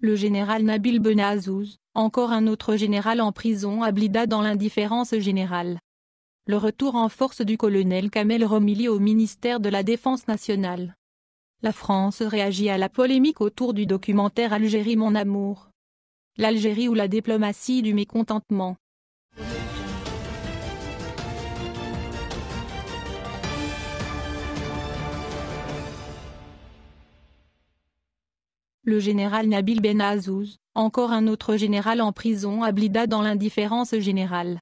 le général Nabil Benazouz, encore un autre général en prison à Blida dans l'indifférence générale. Le retour en force du colonel Kamel Romili au ministère de la Défense nationale. La France réagit à la polémique autour du documentaire Algérie mon amour. L'Algérie ou la diplomatie du mécontentement. le général Nabil Benazouz, encore un autre général en prison à Blida dans l'indifférence générale.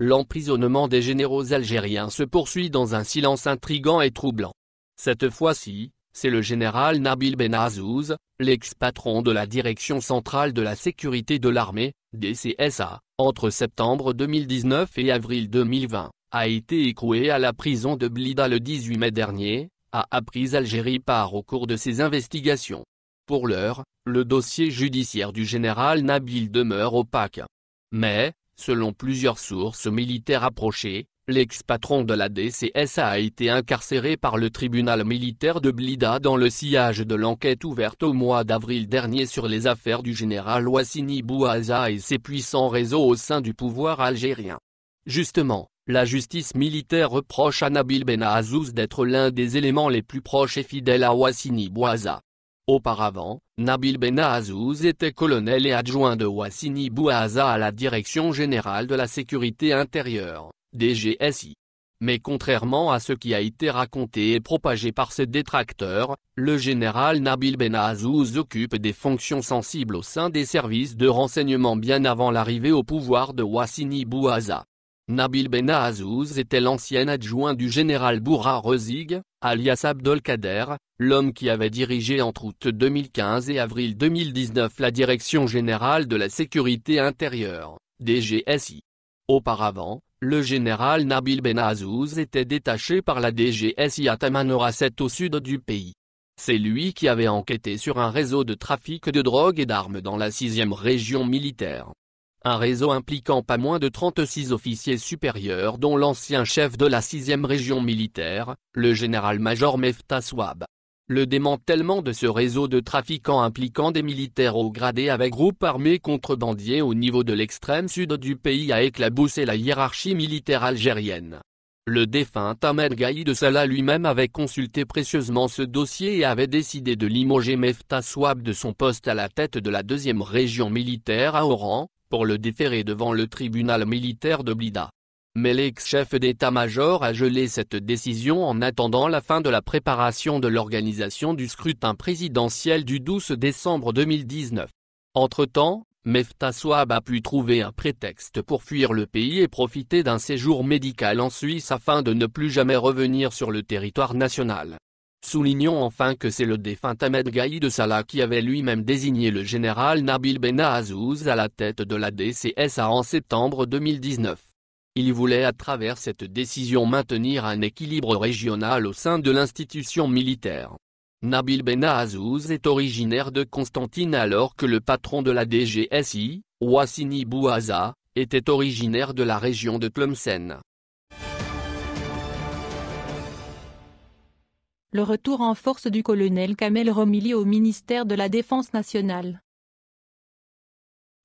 L'emprisonnement des généraux algériens se poursuit dans un silence intrigant et troublant. Cette fois-ci, c'est le général Nabil Benazouz, l'ex-patron de la Direction centrale de la sécurité de l'armée, DCSA, entre septembre 2019 et avril 2020, a été écroué à la prison de Blida le 18 mai dernier, a appris Algérie part au cours de ses investigations. Pour l'heure, le dossier judiciaire du général Nabil demeure opaque. Mais, selon plusieurs sources militaires approchées, l'ex-patron de la DCSA a été incarcéré par le tribunal militaire de Blida dans le sillage de l'enquête ouverte au mois d'avril dernier sur les affaires du général Ouassini Bouaza et ses puissants réseaux au sein du pouvoir algérien. Justement, la justice militaire reproche à Nabil Ben d'être l'un des éléments les plus proches et fidèles à Wassini Bouaza. Auparavant, Nabil Benazouz était colonel et adjoint de Wassini Bouaza à la Direction Générale de la Sécurité Intérieure, DGSI. Mais contrairement à ce qui a été raconté et propagé par ses détracteurs, le général Nabil Ben occupe des fonctions sensibles au sein des services de renseignement bien avant l'arrivée au pouvoir de Wassini Bouaza. Nabil Ben était l'ancien adjoint du général Bourra Rezig, alias Abdelkader, l'homme qui avait dirigé entre août 2015 et avril 2019 la Direction Générale de la Sécurité Intérieure, DGSI. Auparavant, le général Nabil Ben était détaché par la DGSI à Tamanora au sud du pays. C'est lui qui avait enquêté sur un réseau de trafic de drogue et d'armes dans la 6e région militaire. Un réseau impliquant pas moins de 36 officiers supérieurs dont l'ancien chef de la 6e région militaire, le général-major Mefta Swab. Le démantèlement de ce réseau de trafiquants impliquant des militaires haut gradés avec groupes armés contrebandiers au niveau de l'extrême sud du pays a éclaboussé la hiérarchie militaire algérienne. Le défunt Ahmed Gaïd Salah lui-même avait consulté précieusement ce dossier et avait décidé de limoger Mefta Swab de son poste à la tête de la deuxième région militaire à Oran, pour le déférer devant le tribunal militaire de Blida. Mais l'ex-chef d'état-major a gelé cette décision en attendant la fin de la préparation de l'organisation du scrutin présidentiel du 12 décembre 2019. Entre-temps, Mefta a pu trouver un prétexte pour fuir le pays et profiter d'un séjour médical en Suisse afin de ne plus jamais revenir sur le territoire national. Soulignons enfin que c'est le défunt Ahmed de Salah qui avait lui-même désigné le général Nabil Benahazouz à la tête de la DCSA en septembre 2019. Il voulait à travers cette décision maintenir un équilibre régional au sein de l'institution militaire. Nabil Benazouz est originaire de Constantine alors que le patron de la DGSI, Wassini Bouaza, était originaire de la région de Tlemcen. le retour en force du colonel Kamel Romili au ministère de la Défense nationale.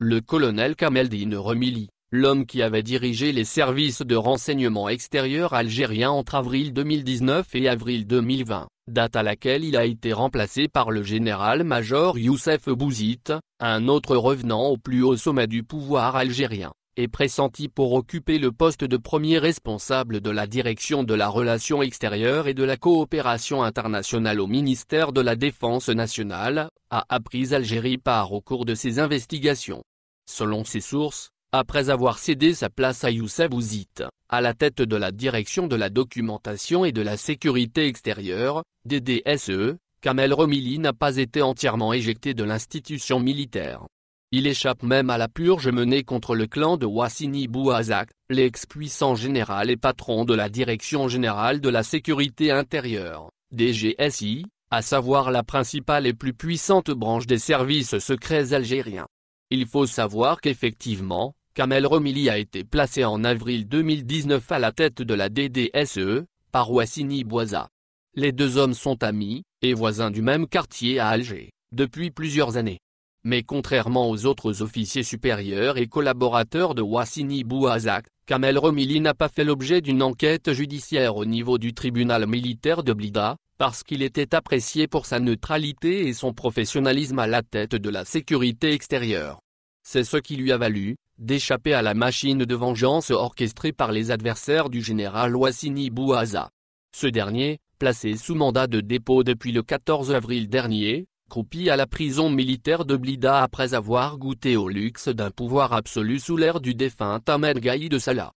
Le colonel Kameldine Romili, l'homme qui avait dirigé les services de renseignement extérieur algériens entre avril 2019 et avril 2020, date à laquelle il a été remplacé par le général-major Youssef Bouzid, un autre revenant au plus haut sommet du pouvoir algérien est pressenti pour occuper le poste de premier responsable de la direction de la relation extérieure et de la coopération internationale au ministère de la Défense nationale, a appris Algérie par au cours de ses investigations. Selon ses sources, après avoir cédé sa place à Youssef Ouzit, à la tête de la direction de la documentation et de la sécurité extérieure, DDSE, Kamel Romili n'a pas été entièrement éjecté de l'institution militaire. Il échappe même à la purge menée contre le clan de Wassini Bouazak, l'ex-puissant général et patron de la Direction Générale de la Sécurité Intérieure, DGSI, à savoir la principale et plus puissante branche des services secrets algériens. Il faut savoir qu'effectivement, Kamel Romili a été placé en avril 2019 à la tête de la DDSE, par Wassini Bouaza. Les deux hommes sont amis, et voisins du même quartier à Alger, depuis plusieurs années mais contrairement aux autres officiers supérieurs et collaborateurs de Wassini Bouazak, Kamel Romili n'a pas fait l'objet d'une enquête judiciaire au niveau du tribunal militaire de Blida, parce qu'il était apprécié pour sa neutralité et son professionnalisme à la tête de la sécurité extérieure. C'est ce qui lui a valu, d'échapper à la machine de vengeance orchestrée par les adversaires du général Wassini Bouaza. Ce dernier, placé sous mandat de dépôt depuis le 14 avril dernier, croupi à la prison militaire de Blida après avoir goûté au luxe d'un pouvoir absolu sous l'ère du défunt Ahmed Gaï de Salah.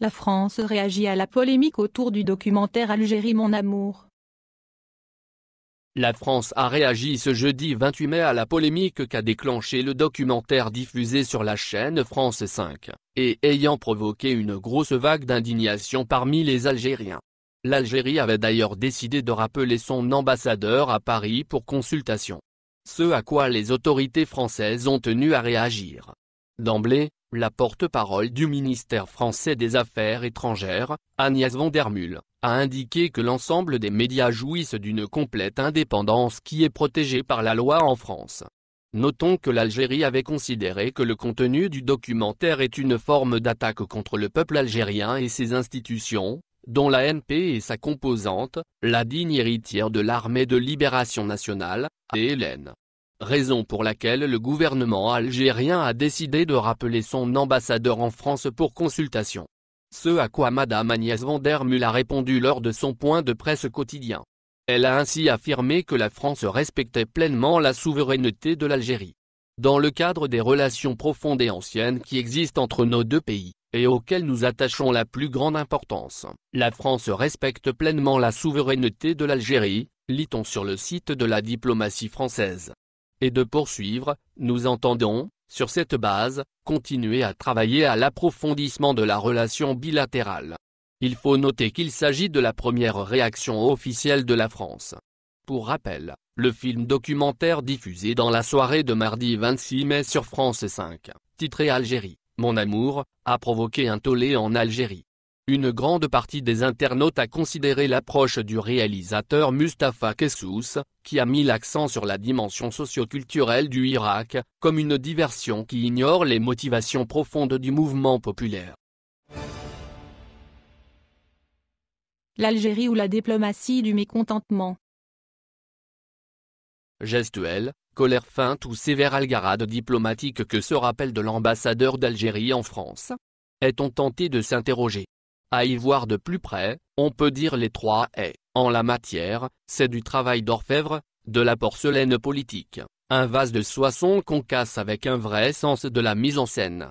La France réagit à la polémique autour du documentaire Algérie mon amour. La France a réagi ce jeudi 28 mai à la polémique qu'a déclenché le documentaire diffusé sur la chaîne France 5, et ayant provoqué une grosse vague d'indignation parmi les Algériens. L'Algérie avait d'ailleurs décidé de rappeler son ambassadeur à Paris pour consultation. Ce à quoi les autorités françaises ont tenu à réagir. D'emblée, la porte-parole du ministère français des Affaires étrangères, Agnès Van a indiqué que l'ensemble des médias jouissent d'une complète indépendance qui est protégée par la loi en France. Notons que l'Algérie avait considéré que le contenu du documentaire est une forme d'attaque contre le peuple algérien et ses institutions, dont NP et sa composante, la digne héritière de l'armée de libération nationale, Hélène. Raison pour laquelle le gouvernement algérien a décidé de rappeler son ambassadeur en France pour consultation. Ce à quoi Madame Agnès Van der Mul a répondu lors de son point de presse quotidien. Elle a ainsi affirmé que la France respectait pleinement la souveraineté de l'Algérie. Dans le cadre des relations profondes et anciennes qui existent entre nos deux pays, et auquel nous attachons la plus grande importance. La France respecte pleinement la souveraineté de l'Algérie, lit-on sur le site de la diplomatie française. Et de poursuivre, nous entendons, sur cette base, continuer à travailler à l'approfondissement de la relation bilatérale. Il faut noter qu'il s'agit de la première réaction officielle de la France. Pour rappel, le film documentaire diffusé dans la soirée de mardi 26 mai sur France 5, titré Algérie mon amour, a provoqué un tollé en Algérie. Une grande partie des internautes a considéré l'approche du réalisateur Mustapha Kessous, qui a mis l'accent sur la dimension socioculturelle du Irak, comme une diversion qui ignore les motivations profondes du mouvement populaire. L'Algérie ou la diplomatie du mécontentement. Gestuelle, colère feinte ou sévère algarade diplomatique que se rappelle de l'ambassadeur d'Algérie en France Est-on tenté de s'interroger À y voir de plus près, on peut dire les trois est, en la matière, c'est du travail d'orfèvre, de la porcelaine politique, un vase de soissons qu'on casse avec un vrai sens de la mise en scène.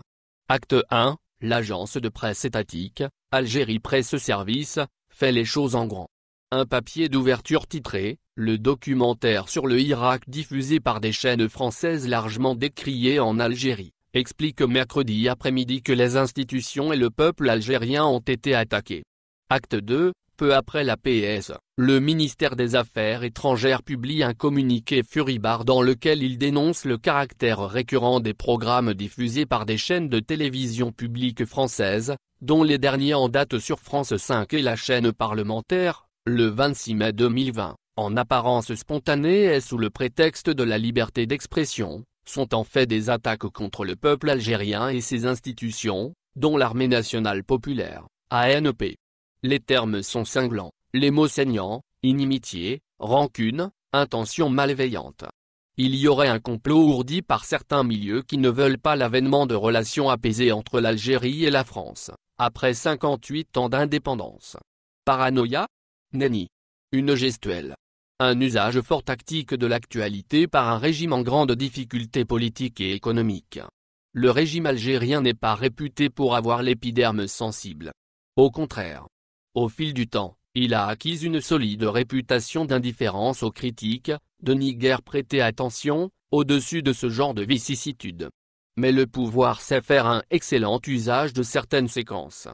Acte 1, l'agence de presse étatique, Algérie Presse Service, fait les choses en grand. Un papier d'ouverture titré le documentaire sur le Irak diffusé par des chaînes françaises largement décriées en Algérie, explique mercredi après-midi que les institutions et le peuple algérien ont été attaqués. Acte 2, peu après la PS, le ministère des Affaires étrangères publie un communiqué furibard dans lequel il dénonce le caractère récurrent des programmes diffusés par des chaînes de télévision publique françaises, dont les derniers en date sur France 5 et la chaîne parlementaire, le 26 mai 2020 en apparence spontanées et sous le prétexte de la liberté d'expression, sont en fait des attaques contre le peuple algérien et ses institutions, dont l'Armée nationale populaire, ANEP. Les termes sont cinglants, les mots saignants, inimitié, rancune, intention malveillante. Il y aurait un complot ourdi par certains milieux qui ne veulent pas l'avènement de relations apaisées entre l'Algérie et la France, après 58 ans d'indépendance. Paranoïa Nani. Une gestuelle un usage fort tactique de l'actualité par un régime en grande difficulté politique et économique. Le régime algérien n'est pas réputé pour avoir l'épiderme sensible. Au contraire. Au fil du temps, il a acquis une solide réputation d'indifférence aux critiques, de ni guère prêter attention, au-dessus de ce genre de vicissitudes. Mais le pouvoir sait faire un excellent usage de certaines séquences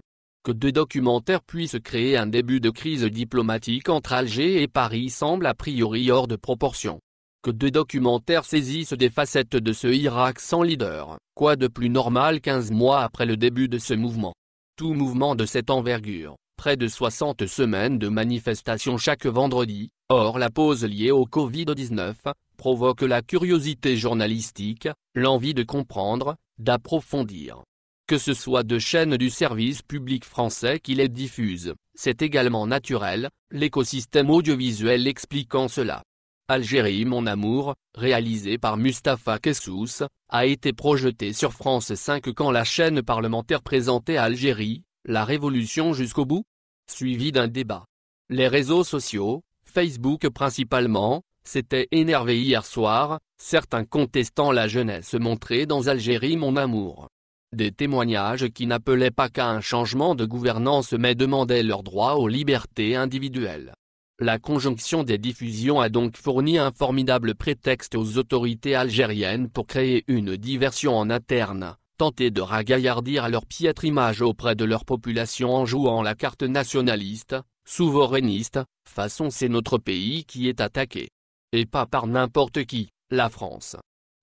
que deux documentaires puissent créer un début de crise diplomatique entre Alger et Paris semble a priori hors de proportion. Que deux documentaires saisissent des facettes de ce Irak sans leader, quoi de plus normal 15 mois après le début de ce mouvement. Tout mouvement de cette envergure, près de 60 semaines de manifestations chaque vendredi, or la pause liée au Covid-19, provoque la curiosité journalistique, l'envie de comprendre, d'approfondir que ce soit de chaînes du service public français qui les diffusent. C'est également naturel, l'écosystème audiovisuel expliquant cela. Algérie Mon Amour, réalisé par Mustapha Kessous, a été projeté sur France 5 quand la chaîne parlementaire présentait Algérie, la révolution jusqu'au bout Suivi d'un débat. Les réseaux sociaux, Facebook principalement, s'étaient énervés hier soir, certains contestant la jeunesse montrée dans Algérie Mon Amour. Des témoignages qui n'appelaient pas qu'à un changement de gouvernance mais demandaient leur droit aux libertés individuelles. La conjonction des diffusions a donc fourni un formidable prétexte aux autorités algériennes pour créer une diversion en interne, tenter de ragaillardir leur piètre image auprès de leur population en jouant la carte nationaliste, souverainiste, façon c'est notre pays qui est attaqué. Et pas par n'importe qui, la France.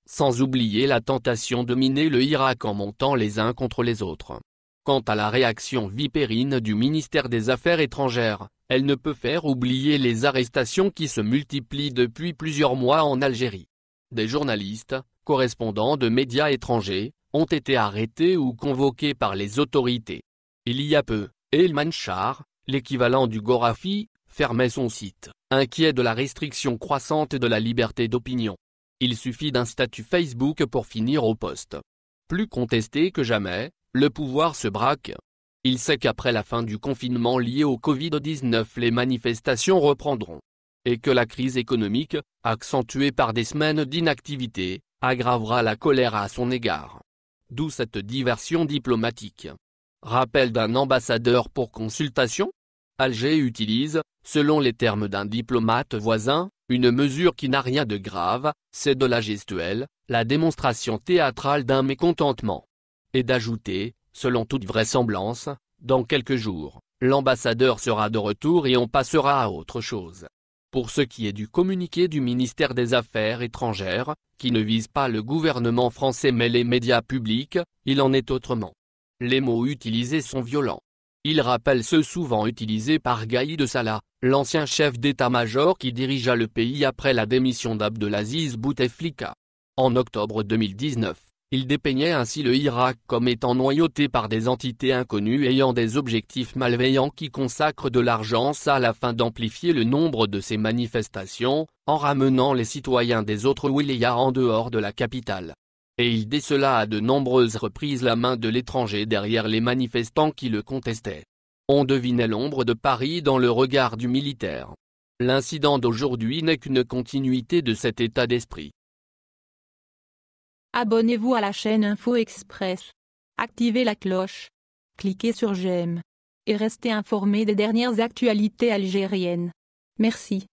Sans oublier la tentation de miner le Irak en montant les uns contre les autres. Quant à la réaction vipérine du ministère des Affaires étrangères, elle ne peut faire oublier les arrestations qui se multiplient depuis plusieurs mois en Algérie. Des journalistes, correspondants de médias étrangers, ont été arrêtés ou convoqués par les autorités. Il y a peu, Elman Char, l'équivalent du Gorafi, fermait son site, inquiet de la restriction croissante de la liberté d'opinion. Il suffit d'un statut Facebook pour finir au poste. Plus contesté que jamais, le pouvoir se braque. Il sait qu'après la fin du confinement lié au Covid-19 les manifestations reprendront. Et que la crise économique, accentuée par des semaines d'inactivité, aggravera la colère à son égard. D'où cette diversion diplomatique. Rappel d'un ambassadeur pour consultation Alger utilise, selon les termes d'un diplomate voisin, une mesure qui n'a rien de grave, c'est de la gestuelle, la démonstration théâtrale d'un mécontentement. Et d'ajouter, selon toute vraisemblance, dans quelques jours, l'ambassadeur sera de retour et on passera à autre chose. Pour ce qui est du communiqué du ministère des Affaires étrangères, qui ne vise pas le gouvernement français mais les médias publics, il en est autrement. Les mots utilisés sont violents. Il rappelle ceux souvent utilisés par Gaïd Salah, l'ancien chef d'état-major qui dirigea le pays après la démission d'Abdelaziz Bouteflika. En octobre 2019, il dépeignait ainsi le Irak comme étant noyauté par des entités inconnues ayant des objectifs malveillants qui consacrent de l'argent à afin d'amplifier le nombre de ces manifestations, en ramenant les citoyens des autres wilayas en dehors de la capitale et il décela à de nombreuses reprises la main de l'étranger derrière les manifestants qui le contestaient. On devinait l'ombre de Paris dans le regard du militaire. L'incident d'aujourd'hui n'est qu'une continuité de cet état d'esprit. Abonnez-vous à la chaîne Info Express. Activez la cloche. Cliquez sur j'aime. Et restez informé des dernières actualités algériennes. Merci.